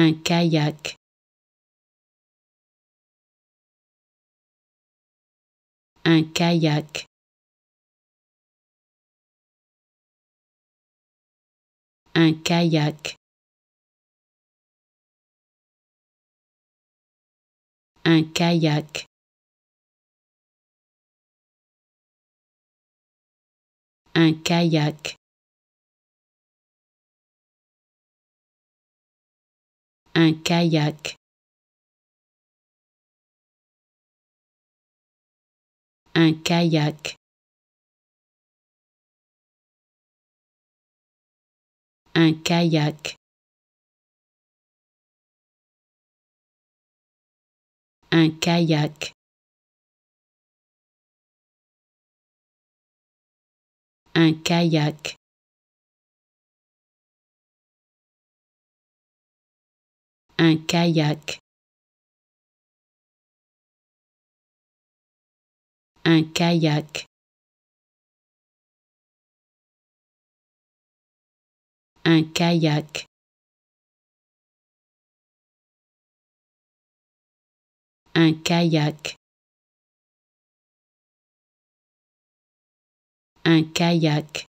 un kayak. Un kayak. Un kayak. Un kayak. Un kayak. un kayak, un kayak, un kayak, un kayak. un kayak un kayak, un kayak, un kayak, un kayak, un kayak.